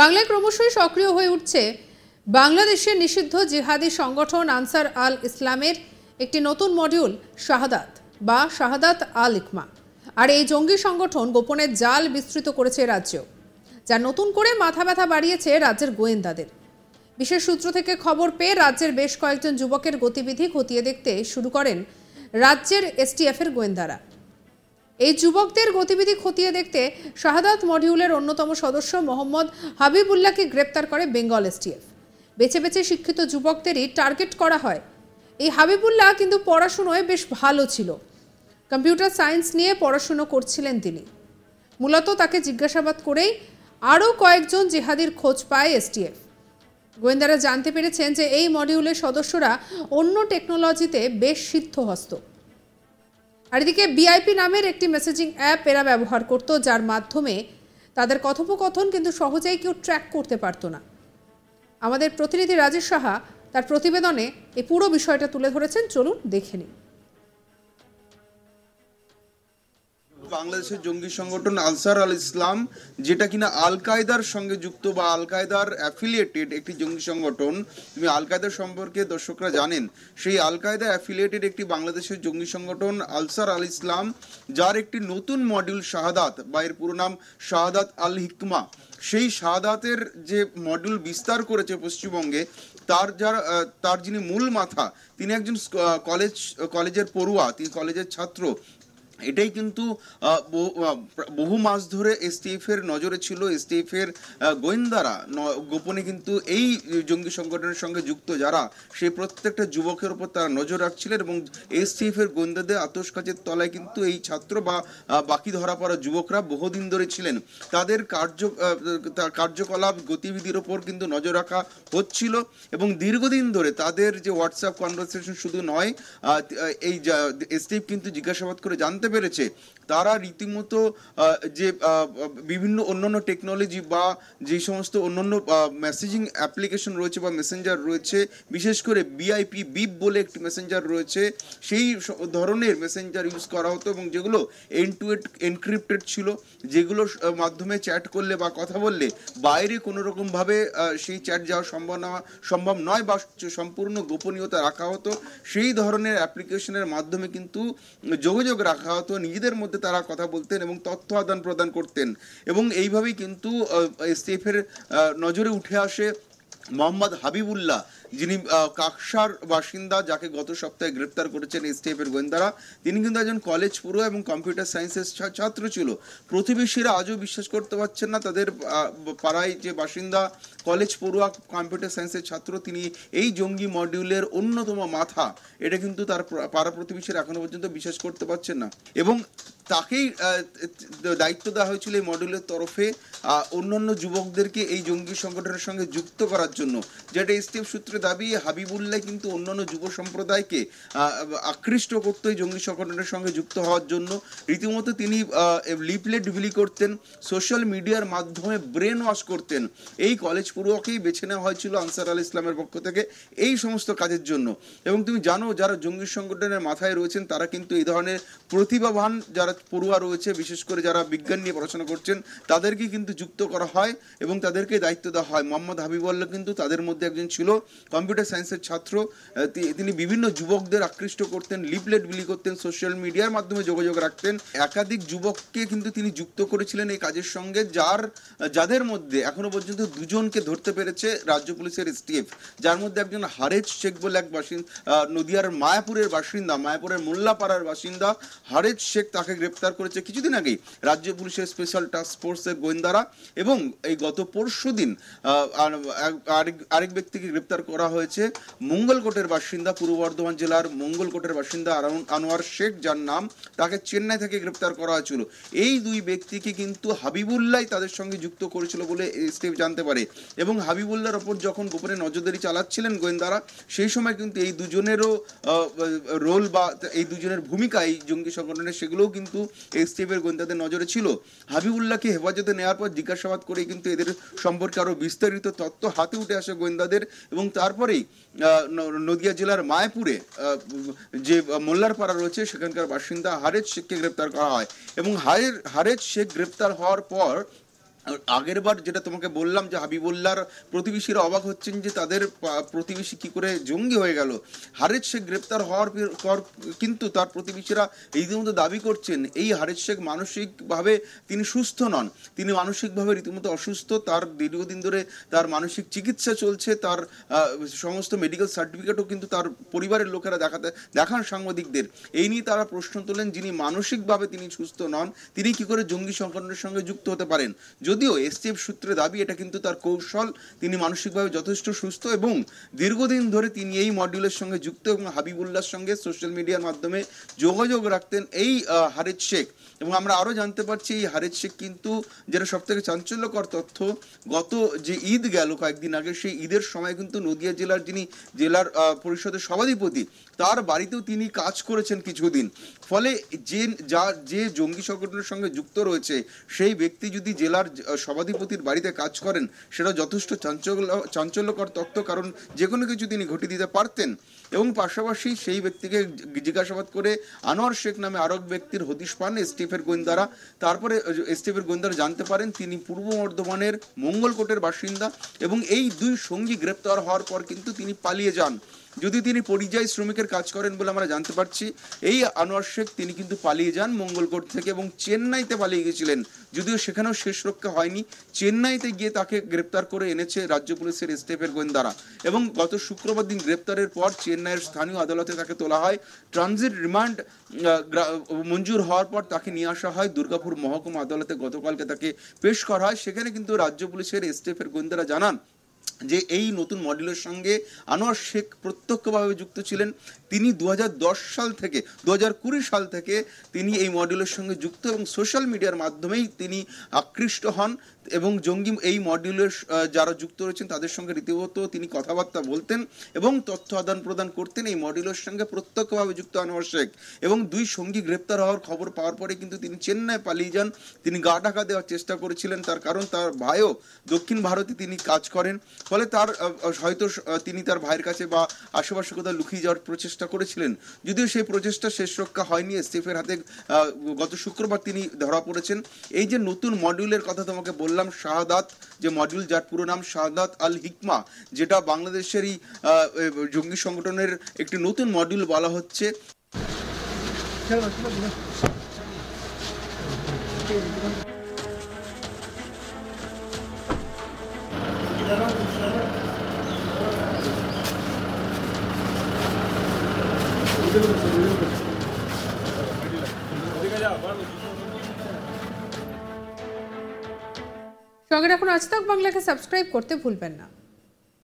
বাংলায় ক্রমশই সক্রিয় হয়ে উঠছে বাংলাদেশের নিষিদ্ধ জিহাদি সংগঠন আনসার আল ইসলামের একটি নতুন মডিউল শাহাদাত বা শাহাদাত আল ইকমা আর এই জঙ্গি সংগঠন গোপনে জাল বিস্তৃত করেছে রাজ্য যা নতুন করে মাথা ব্যথা বাড়িয়েছে রাজ্যের গোয়েন্দাদের বিশেষ সূত্র থেকে খবর পেয়ে রাজ্যের বেশ কয়েকজন যুবকের গতিবিধি খতিয়ে দেখতে শুরু করেন রাজ্যের এসটিএফের গোয়েন্দারা এই যুবকদের গতিবিধি খতিয়ে দেখতে শাহাদাত মডিউলের অন্যতম সদস্য মোহাম্মদ হাবিবুল্লাহকে গ্রেপ্তার করে বেঙ্গল এসটিএফ বেছে বেছে শিক্ষিত যুবকদেরই টার্গেট করা হয় এই হাবিবুল্লাহ কিন্তু পড়াশুনোয় বেশ ভালো ছিল কম্পিউটার সায়েন্স নিয়ে পড়াশুনো করছিলেন তিনি মূলত তাকে জিজ্ঞাসাবাদ করেই আরও কয়েকজন জেহাদির খোঁজ পায় এসটিএফ গোয়েন্দারা জানতে পেরেছেন যে এই মডিউলের সদস্যরা অন্য টেকনোলজিতে বেশ সিদ্ধহস্ত আর এদিকে বিআইপি নামের একটি মেসেজিং অ্যাপ এরা ব্যবহার করত যার মাধ্যমে তাদের কথোপকথন কিন্তু সহজেই কেউ ট্র্যাক করতে পারতো না আমাদের প্রতিনিধি রাজেশ সাহা তার প্রতিবেদনে এই পুরো বিষয়টা তুলে ধরেছেন চলুন দেখে নিন বাংলাদেশের জঙ্গি সংগঠন আনসার আল ইসলাম যেটা কিনা আল কায়দার সঙ্গে যুক্ত বা আল কায়দার অ্যাফিলিয়েটেড একটি জঙ্গি সংগঠন তুমি আল কায়দার সম্পর্কে দর্শকরা জানেন সেই আল কায়দা অ্যাফিলিয়েটেড একটি বাংলাদেশের জঙ্গি সংগঠন আলসার আল ইসলাম যার একটি নতুন মডিউল শাহাদাত বা এর পুরো নাম শাহাদাত আল হিকমা সেই শাহাদাতের যে মডিউল বিস্তার করেছে পশ্চিমবঙ্গে তার যার তার যিনি মূল মাথা তিনি একজন কলেজ কলেজের পড়ুয়া তিনি কলেজের ছাত্র এটাই কিন্তু বহু মাস ধরে এর নজরে ছিল এর গোয়েন্দারা গোপনে কিন্তু এই জঙ্গি সংগঠনের সঙ্গে যুক্ত যারা সেই প্রত্যেকটা যুবকের উপর তারা নজর রাখছিলেন এবং এর গোয়েন্দাদের আতসকাচের তলায় কিন্তু এই ছাত্র বা বাকি ধরা পড়া যুবকরা বহুদিন ধরে ছিলেন তাদের কার্য কার্যকলাপ গতিবিধির ওপর কিন্তু নজর রাখা হচ্ছিল এবং দীর্ঘদিন ধরে তাদের যে হোয়াটসঅ্যাপ কনভারসেশন শুধু নয় এই এসটিএফ কিন্তু জিজ্ঞাসাবাদ করে জানতে পেরেছে তারা রীতিমতো যে বিভিন্ন অন্যান্য টেকনোলজি বা যে সমস্ত অন্যান্য মেসেজিং অ্যাপ্লিকেশন রয়েছে বা মেসেঞ্জার রয়েছে বিশেষ করে বিআইপি বিপ বলে একটি মেসেঞ্জার রয়েছে সেই ধরনের মেসেঞ্জার ইউজ করা হতো এবং যেগুলো এন টু এট এনক্রিপ্টেড ছিল যেগুলো মাধ্যমে চ্যাট করলে বা কথা বললে বাইরে কোনো রকমভাবে সেই চ্যাট যাওয়া সম্ভব না সম্ভব নয় বা সম্পূর্ণ গোপনীয়তা রাখা হতো সেই ধরনের অ্যাপ্লিকেশনের মাধ্যমে কিন্তু যোগাযোগ রাখা প্রধানত নিজেদের মধ্যে তারা কথা বলতেন এবং তথ্য আদান প্রদান করতেন এবং এইভাবেই কিন্তু এসটিএফের নজরে উঠে আসে মোহাম্মদ হাবিবুল্লাহ যিনি কাকসার বাসিন্দা যাকে গত সপ্তাহে গ্রেপ্তার করেছেন এসটিএফের গোয়েন্দারা তিনি কিন্তু একজন কলেজ পড়ুয়া এবং কম্পিউটার সায়েন্সের ছাত্র ছিল প্রতিবেশীরা আজও বিশ্বাস করতে পারছেন না তাদের পাড়ায় যে বাসিন্দা কলেজ পড়ুয়া কম্পিউটার সায়েন্সের ছাত্র তিনি এই জঙ্গি মডিউলের অন্যতম মাথা এটা কিন্তু তার পাড়া প্রতিবেশীরা এখনো পর্যন্ত বিশ্বাস করতে পারছেন না এবং তাকেই দায়িত্ব দেওয়া হয়েছিল এই মডিউলের তরফে অন্যান্য যুবকদেরকে এই জঙ্গি সংগঠনের সঙ্গে যুক্ত করার জন্য যেটা এসটিএফ সূত্রে দাবি হাবিবুল্লাহ কিন্তু অন্যান্য যুব সম্প্রদায়কে আকৃষ্ট করতো এই জঙ্গি সংগঠনের সঙ্গে যুক্ত হওয়ার জন্য রীতিমতো তিনি লিপলেট বিলি করতেন সোশ্যাল মিডিয়ার মাধ্যমে ব্রেন ওয়াশ করতেন এই কলেজ পড়ুয়াকেই বেছে নেওয়া হয়েছিল আনসার আল ইসলামের পক্ষ থেকে এই সমস্ত কাজের জন্য এবং তুমি জানো যারা জঙ্গি সংগঠনের মাথায় রয়েছেন তারা কিন্তু এই ধরনের প্রতিভাবান যারা পড়ুয়া রয়েছে বিশেষ করে যারা বিজ্ঞান নিয়ে পড়াশোনা করছেন তাদেরকে কিন্তু যুক্ত করা হয় এবং তাদেরকে দায়িত্ব দেওয়া হয় মোহাম্মদ হাবিবুল্লাহ কিন্তু তাদের মধ্যে একজন ছিল কম্পিউটার সায়েন্সের ছাত্র তিনি বিভিন্ন যুবকদের আকৃষ্ট করতেন লিপলেট বিলি করতেন সোশ্যাল মিডিয়ার মাধ্যমে যোগাযোগ রাখতেন একাধিক যুবককে কিন্তু তিনি যুক্ত করেছিলেন এই কাজের সঙ্গে যার যাদের মধ্যে এখনো পর্যন্ত দুজনকে ধরতে পেরেছে রাজ্য পুলিশের স্টিএফ যার মধ্যে একজন হারেজ শেখ বলে এক বাসিন্দা নদিয়ার মায়াপুরের বাসিন্দা মায়াপুরের মোল্লাপাড়ার বাসিন্দা হারেজ শেখ তাকে গ্রেপ্তার করেছে কিছুদিন আগেই রাজ্য পুলিশের স্পেশাল টাস্ক ফোর্সের গোয়েন্দারা এবং এই গত পরশু দিন আরেক ব্যক্তিকে গ্রেপ্তার করা করা হয়েছে মঙ্গলকোটের বাসিন্দা পূর্ব বর্ধমান জেলার মঙ্গলকোটের বাসিন্দা আনোয়ার শেখ যার নাম তাকে চেন্নাই থেকে গ্রেপ্তার করা হয়েছিল এই দুই ব্যক্তিকে কিন্তু হাবিবুল্লাহ তাদের সঙ্গে যুক্ত করেছিল বলে স্টেপ জানতে পারে এবং হাবিবুল্লার ওপর যখন গোপনে নজরদারি চালাচ্ছিলেন গোয়েন্দারা সেই সময় কিন্তু এই দুজনেরও রোল বা এই দুজনের ভূমিকা এই জঙ্গি সংগঠনের সেগুলোও কিন্তু স্টেপের গোয়েন্দাদের নজরে ছিল হাবিবুল্লাহকে হেফাজতে নেওয়ার পর জিজ্ঞাসাবাদ করে কিন্তু এদের সম্পর্কে আরও বিস্তারিত তথ্য হাতে উঠে আসে গোয়েন্দাদের এবং তার তারপরেই নদিয়া জেলার মায়াপুরে যে মোল্লারপাড়া রয়েছে সেখানকার বাসিন্দা হারেজ শেখকে গ্রেপ্তার করা হয় এবং হারেজ শেখ গ্রেপ্তার হওয়ার পর আগের বার যেটা তোমাকে বললাম যে হাবিবুল্লার প্রতিবেশীরা অবাক হচ্ছেন যে তাদের প্রতিবেশী কি করে জঙ্গি হয়ে গেল হারেজ শেখ গ্রেপ্তার হওয়ার পর কিন্তু তার প্রতিবেশীরা রীতিমতো দাবি করছেন এই হারেজ শেখ মানসিকভাবে তিনি সুস্থ নন তিনি মানসিকভাবে রীতিমতো অসুস্থ তার দীর্ঘদিন ধরে তার মানসিক চিকিৎসা চলছে তার সমস্ত মেডিকেল সার্টিফিকেটও কিন্তু তার পরিবারের লোকেরা দেখাতে দেখান সাংবাদিকদের এই নিয়ে তারা প্রশ্ন তোলেন যিনি মানসিকভাবে তিনি সুস্থ নন তিনি কি করে জঙ্গি সংগঠনের সঙ্গে যুক্ত হতে পারেন যদিও এসটিএফ সূত্রে দাবি এটা কিন্তু তার কৌশল তিনি মানসিকভাবে যথেষ্ট সুস্থ এবং দীর্ঘদিন ধরে তিনি এই মডিউলের সঙ্গে যুক্ত এবং হাবিবুল্লার সঙ্গে সোশ্যাল মিডিয়ার মাধ্যমে যোগাযোগ রাখতেন এই হারেদ শেখ এবং আমরা আরও জানতে পারছি এই হারেদ শেখ কিন্তু যেটা সব থেকে চাঞ্চল্যকর তথ্য গত যে ঈদ গেল কয়েকদিন আগে সেই ঈদের সময় কিন্তু নদিয়া জেলার যিনি জেলার পরিষদের সভাধিপতি তার বাড়িতেও তিনি কাজ করেছেন কিছুদিন ফলে যে যা যে জঙ্গি সংগঠনের সঙ্গে যুক্ত রয়েছে সেই ব্যক্তি যদি জেলার সভাধিপতির বাড়িতে কাজ করেন সেটা যথেষ্ট চাঞ্চল্য চাঞ্চল্যকর তত্ত্ব কারণ যে কোনো কিছু তিনি ঘটিয়ে দিতে পারতেন এবং পাশাপাশি সেই ব্যক্তিকে জিজ্ঞাসাবাদ করে আনোয়ার শেখ নামে আরও ব্যক্তির হদিশ পান স্টিফের গোয়েন্দারা তারপরে স্টিফের গোয়েন্দারা জানতে পারেন তিনি পূর্ব বর্ধমানের মঙ্গলকোটের বাসিন্দা এবং এই দুই সঙ্গী গ্রেপ্তার হওয়ার পর কিন্তু তিনি পালিয়ে যান যদি তিনি পরিযায়ী শ্রমিকের কাজ করেন বলে আমরা জানতে পারছি এই আনোয়ার শেখ তিনি কিন্তু পালিয়ে যান মঙ্গলকোট থেকে এবং চেন্নাইতে পালিয়ে গেছিলেন যদিও সেখানেও শেষ রক্ষা হয়নি চেন্নাইতে গিয়ে তাকে গ্রেপ্তার করে এনেছে রাজ্য পুলিশের স্টেফের গোয়েন্দারা এবং গত শুক্রবার দিন গ্রেপ্তারের পর চেন্নাইয়ের স্থানীয় আদালতে তাকে তোলা হয় ট্রানজিট রিমান্ড মঞ্জুর হওয়ার পর তাকে নিয়ে আসা হয় দুর্গাপুর মহকুমা আদালতে গতকালকে তাকে পেশ করা হয় সেখানে কিন্তু রাজ্য পুলিশের স্টেফের গোয়েন্দারা জানান যে এই নতুন মডেলের সঙ্গে আনোয়ার শেখ প্রত্যক্ষভাবে যুক্ত ছিলেন তিনি দু সাল থেকে দু সাল থেকে তিনি এই মডেলের সঙ্গে যুক্ত এবং সোশ্যাল মিডিয়ার মাধ্যমেই তিনি আকৃষ্ট হন এবং জঙ্গি এই মডিউলের যারা যুক্ত রয়েছেন তাদের সঙ্গে রীতিমতো তিনি কথাবার্তা বলতেন এবং তথ্য আদান প্রদান করতেন এই মডিউলের সঙ্গে প্রত্যক্ষভাবে যুক্ত আনোয়ার শেখ এবং দুই সঙ্গী গ্রেপ্তার হওয়ার খবর পাওয়ার পরে কিন্তু তিনি চেন্নাই পালিয়ে যান তিনি গা ঢাকা দেওয়ার চেষ্টা করেছিলেন তার কারণ তার ভাইও দক্ষিণ ভারতে তিনি কাজ করেন ফলে তার হয়তো তিনি তার ভাইয়ের কাছে বা আশেপাশে কোথাও লুকিয়ে যাওয়ার প্রচেষ্টা করেছিলেন যদিও সেই প্রচেষ্টা শেষ রক্ষা হয়নি স্টিফের হাতে গত শুক্রবার তিনি ধরা পড়েছেন এই যে নতুন মডিউলের কথা তোমাকে বললাম শাহাদাত যে মডিউল যার পুরো নাম শাহাদাত আল হিকমা যেটা বাংলাদেশেরই জঙ্গি সংগঠনের একটি নতুন মডিউল বলা হচ্ছে Thank you. সঙ্গে এখন আজ তক বাংলাকে সাবস্ক্রাইব করতে ভুলবেন না